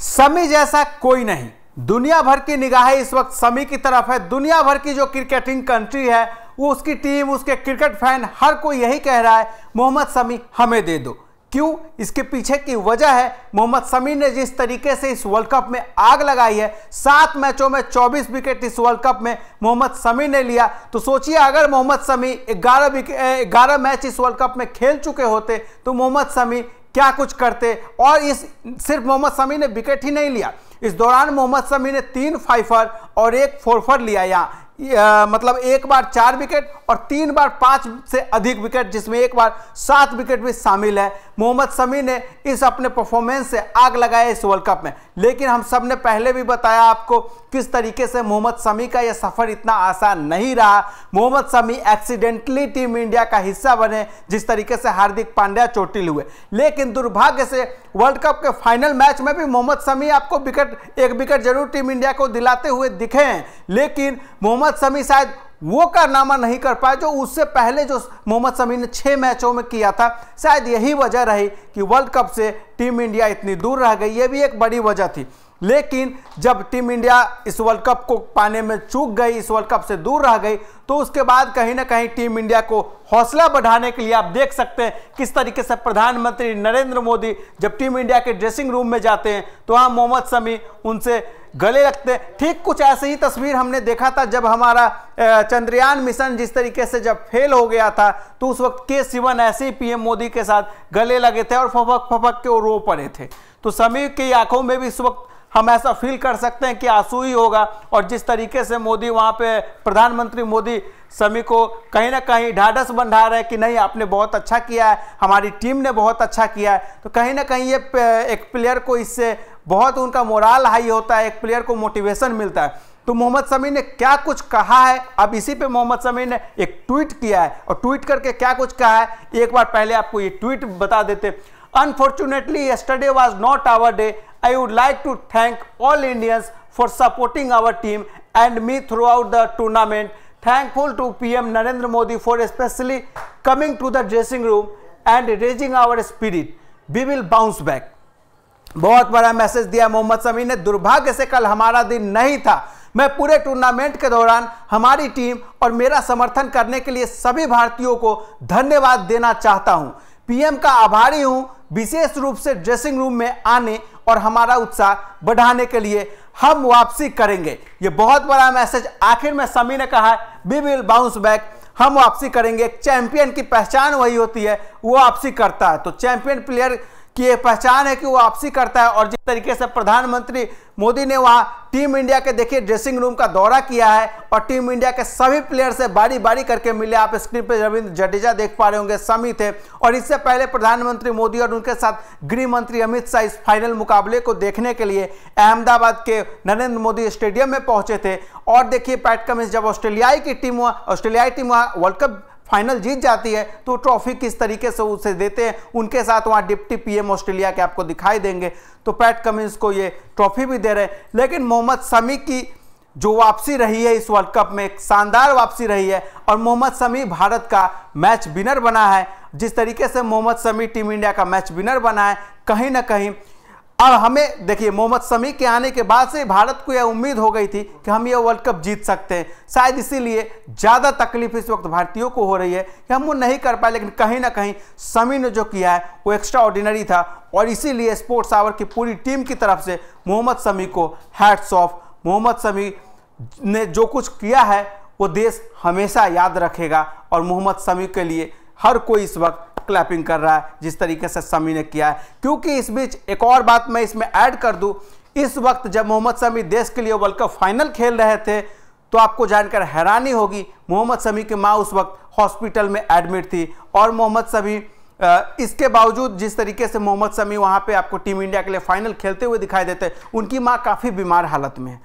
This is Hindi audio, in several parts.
समी जैसा कोई नहीं दुनिया भर की निगाहें इस वक्त समी की तरफ है दुनिया भर की जो क्रिकेटिंग कंट्री है वो उसकी टीम उसके क्रिकेट फैन हर कोई यही कह रहा है मोहम्मद समी हमें दे दो क्यों इसके पीछे की वजह है मोहम्मद समी ने जिस तरीके से इस वर्ल्ड कप में आग लगाई है सात मैचों में 24 विकेट इस वर्ल्ड कप में मोहम्मद समी ने लिया तो सोचिए अगर मोहम्मद समी 11 ग्यारह मैच इस वर्ल्ड कप में खेल चुके होते तो मोहम्मद समी क्या कुछ करते और इस सिर्फ मोहम्मद शमी ने विकेट ही नहीं लिया इस दौरान मोहम्मद शमी ने तीन फाइफर और एक फोरफर लिया यहाँ मतलब एक बार चार विकेट और तीन बार पांच से अधिक विकेट जिसमें एक बार सात विकेट भी शामिल है मोहम्मद शमी ने इस अपने परफॉर्मेंस से आग लगाया इस वर्ल्ड कप में लेकिन हम सब ने पहले भी बताया आपको किस तरीके से मोहम्मद शमी का यह सफ़र इतना आसान नहीं रहा Mohammed Shami accidentally team India का हिस्सा बने जिस तरीके से हार्दिक पांड्या चोटिल हुए लेकिन दुर्भाग्य से वर्ल्ड कप के फाइनल मैच में भी मोहम्मद शमी आपको विकेट एक विकेट जरूर टीम इंडिया को दिलाते हुए दिखे हैं लेकिन मोहम्मद मोहम्मद समी शायद वो कारनामा नहीं कर पाए जो उससे पहले जो मोहम्मद शमी ने छः मैचों में किया था शायद यही वजह रही कि वर्ल्ड कप से टीम इंडिया इतनी दूर रह गई ये भी एक बड़ी वजह थी लेकिन जब टीम इंडिया इस वर्ल्ड कप को पाने में चूक गई इस वर्ल्ड कप से दूर रह गई तो उसके बाद कहीं ना कहीं टीम इंडिया को हौसला बढ़ाने के लिए आप देख सकते हैं किस तरीके से प्रधानमंत्री नरेंद्र मोदी जब टीम इंडिया के ड्रेसिंग रूम में जाते हैं तो वहाँ मोहम्मद शमी उनसे गले लगते हैं ठीक कुछ ऐसे ही तस्वीर हमने देखा था जब हमारा चंद्रयान मिशन जिस तरीके से जब फेल हो गया था तो उस वक्त के सिवन ऐसे ही पीएम मोदी के साथ गले लगे थे और फफक फपक के रो पड़े थे तो समीर की आंखों में भी इस वक्त हम ऐसा फील कर सकते हैं कि आंसू ही होगा और जिस तरीके से मोदी वहाँ पे प्रधानमंत्री मोदी समी को कहीं ना कहीं ढाढ़स बंधा रहे कि नहीं आपने बहुत अच्छा किया है हमारी टीम ने बहुत अच्छा किया है तो कहीं ना कहीं ये एक प्लेयर को इससे बहुत उनका मोराल हाई होता है एक प्लेयर को मोटिवेशन मिलता है तो मोहम्मद समी ने क्या कुछ कहा है अब इसी पे मोहम्मद समी ने एक ट्वीट किया है और ट्वीट करके क्या कुछ कहा है एक बार पहले आपको ये ट्वीट बता देते unfortunately yesterday was not our day I would like to thank all Indians for supporting our team and me throughout the tournament thankful to P M Narendra Modi for specially coming to the dressing room and raising our spirit we will bounce back बहुत बड़ा मैसेज दिया मोहम्मद समी ने दुर्भाग्य से कल हमारा दिन नहीं था मैं पूरे टूर्नामेंट के दौरान हमारी टीम और मेरा समर्थन करने के लिए सभी भारतीयों को धन्यवाद देना चाहता हूं पीएम का आभारी हूं विशेष रूप से ड्रेसिंग रूम में आने और हमारा उत्साह बढ़ाने के लिए हम वापसी करेंगे ये बहुत बड़ा मैसेज आखिर में समी ने कहा वी विल बाउंस बैक हम वापसी करेंगे चैंपियन की पहचान वही होती है वो वापसी करता है तो चैंपियन प्लेयर कि ये पहचान है कि वो वापसी करता है और जिस तरीके से प्रधानमंत्री मोदी ने वहाँ टीम इंडिया के देखिए ड्रेसिंग रूम का दौरा किया है और टीम इंडिया के सभी प्लेयर से बारी बारी करके मिले आप स्क्रीन पर रविंद्र जडेजा देख पा रहे होंगे समी थे और इससे पहले प्रधानमंत्री मोदी और उनके साथ गृह मंत्री अमित शाह इस फाइनल मुकाबले को देखने के लिए अहमदाबाद के नरेंद्र मोदी स्टेडियम में पहुंचे थे और देखिए पैट कमिंस जब ऑस्ट्रेलियाई की टीम ऑस्ट्रेलियाई टीम वर्ल्ड कप फाइनल जीत जाती है तो ट्रॉफी किस तरीके से उसे देते हैं उनके साथ वहाँ डिप्टी पीएम ऑस्ट्रेलिया के आपको दिखाई देंगे तो पैट कमिंस को ये ट्रॉफी भी दे रहे हैं लेकिन मोहम्मद शमी की जो वापसी रही है इस वर्ल्ड कप में एक शानदार वापसी रही है और मोहम्मद शमी भारत का मैच विनर बना है जिस तरीके से मोहम्मद शमी टीम इंडिया का मैच विनर बना है कहीं ना कहीं और हमें देखिए मोहम्मद समी के आने के बाद से भारत को यह उम्मीद हो गई थी कि हम यह वर्ल्ड कप जीत सकते हैं शायद इसीलिए ज़्यादा तकलीफ इस वक्त भारतीयों को हो रही है कि हम वो नहीं कर पाए लेकिन कहीं ना कहीं समी ने जो किया है वो एक्स्ट्रा ऑर्डिनरी था और इसीलिए स्पोर्ट्स आवर की पूरी टीम की तरफ से मोहम्मद समी को हैट्स ऑफ मोहम्मद समी ने जो कुछ किया है वो देश हमेशा याद रखेगा और मोहम्मद समी के लिए हर कोई इस वक्त क्लैपिंग कर रहा है जिस तरीके से समी ने किया है क्योंकि इस बीच एक और बात मैं इसमें ऐड कर दूं इस वक्त जब मोहम्मद समी देश के लिए वर्ल्ड कप फाइनल खेल रहे थे तो आपको जानकर हैरानी होगी मोहम्मद समी की माँ उस वक्त हॉस्पिटल में एडमिट थी और मोहम्मद समी इसके बावजूद जिस तरीके से मोहम्मद समी वहाँ पर आपको टीम इंडिया के लिए फाइनल खेलते हुए दिखाई देते उनकी माँ काफ़ी बीमार हालत में है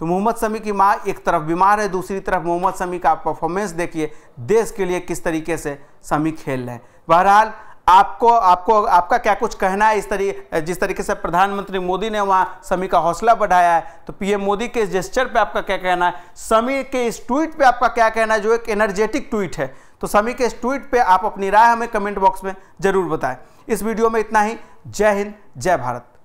तो मोहम्मद शमी की माँ एक तरफ बीमार है दूसरी तरफ मोहम्मद शमी का परफॉर्मेंस देखिए देश के लिए किस तरीके से शमी खेल रहे हैं बहरहाल आपको आपको आपका क्या कुछ कहना है इस तरीके जिस तरीके से प्रधानमंत्री मोदी ने वहाँ समी का हौसला बढ़ाया है तो पीएम मोदी के इस जेस्चर पर आपका क्या कहना है समी के इस ट्वीट पर आपका क्या कहना है जो एक एनर्जेटिक ट्वीट है तो समी के इस ट्वीट पर आप अपनी राय हमें कमेंट बॉक्स में ज़रूर बताएं इस वीडियो में इतना ही जय हिंद जय भारत